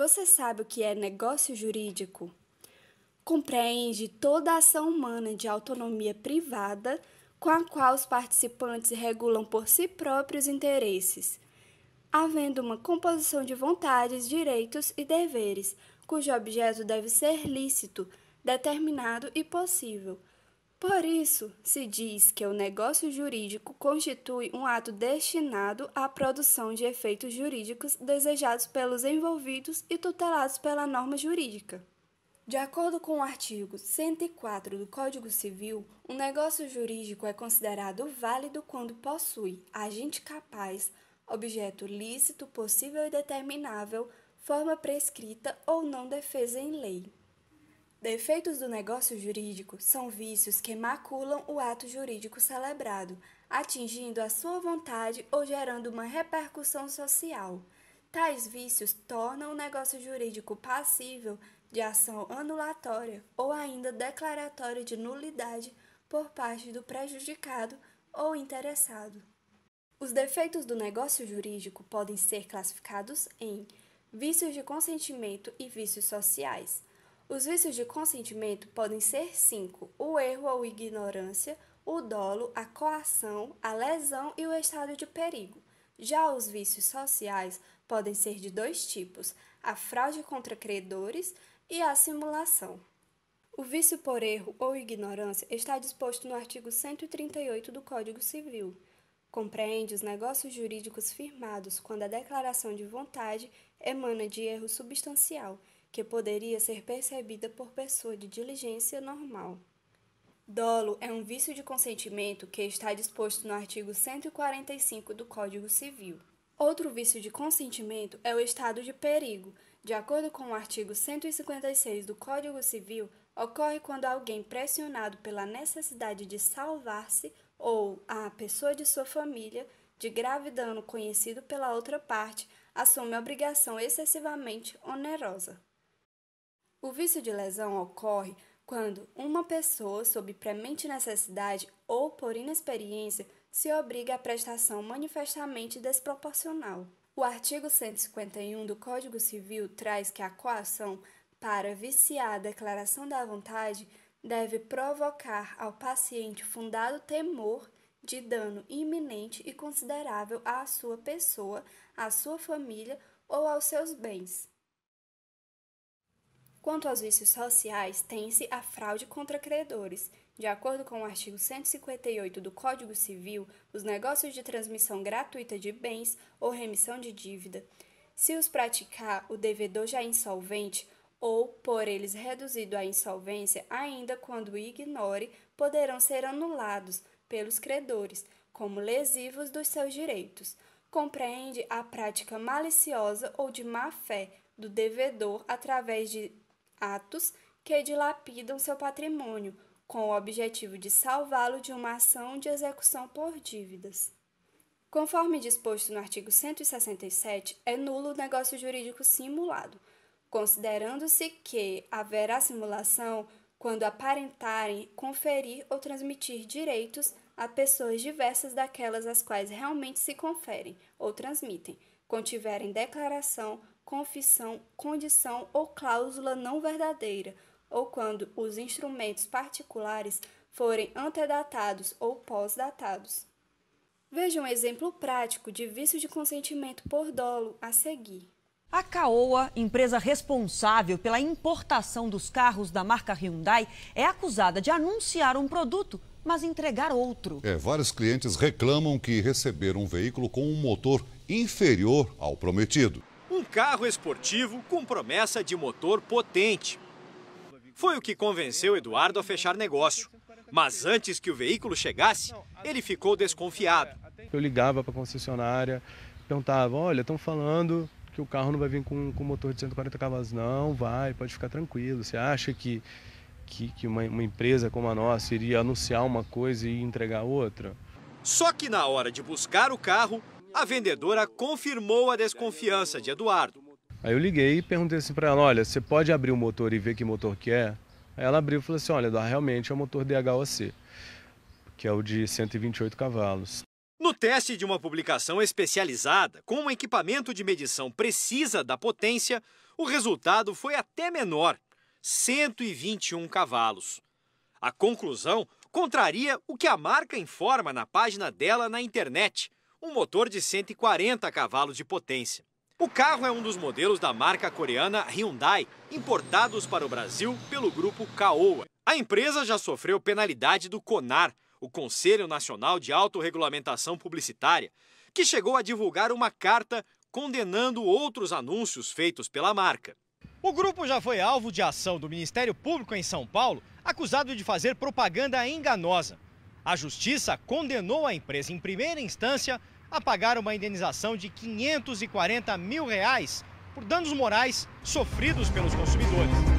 Você sabe o que é negócio jurídico? Compreende toda a ação humana de autonomia privada com a qual os participantes regulam por si próprios interesses, havendo uma composição de vontades, direitos e deveres, cujo objeto deve ser lícito, determinado e possível. Por isso, se diz que o negócio jurídico constitui um ato destinado à produção de efeitos jurídicos desejados pelos envolvidos e tutelados pela norma jurídica. De acordo com o artigo 104 do Código Civil, um negócio jurídico é considerado válido quando possui agente capaz, objeto lícito, possível e determinável, forma prescrita ou não defesa em lei. Defeitos do negócio jurídico são vícios que maculam o ato jurídico celebrado, atingindo a sua vontade ou gerando uma repercussão social. Tais vícios tornam o negócio jurídico passível de ação anulatória ou ainda declaratória de nulidade por parte do prejudicado ou interessado. Os defeitos do negócio jurídico podem ser classificados em vícios de consentimento e vícios sociais os vícios de consentimento podem ser cinco: o erro ou ignorância, o dolo, a coação, a lesão e o estado de perigo. Já os vícios sociais podem ser de dois tipos: a fraude contra credores e a simulação. O vício por erro ou ignorância está disposto no artigo 138 do Código Civil. Compreende os negócios jurídicos firmados quando a declaração de vontade emana de erro substancial que poderia ser percebida por pessoa de diligência normal. Dolo é um vício de consentimento que está disposto no artigo 145 do Código Civil. Outro vício de consentimento é o estado de perigo. De acordo com o artigo 156 do Código Civil, ocorre quando alguém pressionado pela necessidade de salvar-se ou a pessoa de sua família de grave dano conhecido pela outra parte assume obrigação excessivamente onerosa. O vício de lesão ocorre quando uma pessoa, sob premente necessidade ou por inexperiência, se obriga à prestação manifestamente desproporcional. O artigo 151 do Código Civil traz que a coação, para viciar a declaração da vontade, deve provocar ao paciente fundado temor de dano iminente e considerável à sua pessoa, à sua família ou aos seus bens. Quanto aos vícios sociais, tem-se a fraude contra credores. De acordo com o artigo 158 do Código Civil, os negócios de transmissão gratuita de bens ou remissão de dívida, se os praticar o devedor já é insolvente ou por eles reduzido à insolvência, ainda quando o ignore, poderão ser anulados pelos credores como lesivos dos seus direitos. Compreende a prática maliciosa ou de má fé do devedor através de atos que dilapidam seu patrimônio, com o objetivo de salvá-lo de uma ação de execução por dívidas. Conforme disposto no artigo 167, é nulo o negócio jurídico simulado, considerando-se que haverá simulação quando aparentarem conferir ou transmitir direitos a pessoas diversas daquelas às quais realmente se conferem ou transmitem, contiverem declaração confissão, condição ou cláusula não verdadeira, ou quando os instrumentos particulares forem antedatados ou pós-datados. Veja um exemplo prático de vício de consentimento por dolo a seguir. A Caoa, empresa responsável pela importação dos carros da marca Hyundai, é acusada de anunciar um produto, mas entregar outro. É, vários clientes reclamam que receberam um veículo com um motor inferior ao prometido um carro esportivo com promessa de motor potente. Foi o que convenceu Eduardo a fechar negócio. Mas antes que o veículo chegasse, ele ficou desconfiado. Eu ligava para a concessionária, perguntava: olha, estão falando que o carro não vai vir com, com motor de 140 cavalos. Não, vai, pode ficar tranquilo. Você acha que, que, que uma, uma empresa como a nossa iria anunciar uma coisa e entregar outra? Só que na hora de buscar o carro, a vendedora confirmou a desconfiança de Eduardo. Aí eu liguei e perguntei assim para ela, olha, você pode abrir o motor e ver que motor que é? Aí ela abriu e falou assim, olha, realmente é o motor DHOC, que é o de 128 cavalos. No teste de uma publicação especializada, com um equipamento de medição precisa da potência, o resultado foi até menor, 121 cavalos. A conclusão contraria o que a marca informa na página dela na internet, um motor de 140 cavalos de potência. O carro é um dos modelos da marca coreana Hyundai, importados para o Brasil pelo grupo Caoa. A empresa já sofreu penalidade do CONAR, o Conselho Nacional de Autorregulamentação Publicitária, que chegou a divulgar uma carta condenando outros anúncios feitos pela marca. O grupo já foi alvo de ação do Ministério Público em São Paulo, acusado de fazer propaganda enganosa. A justiça condenou a empresa em primeira instância a pagar uma indenização de 540 mil reais por danos morais sofridos pelos consumidores.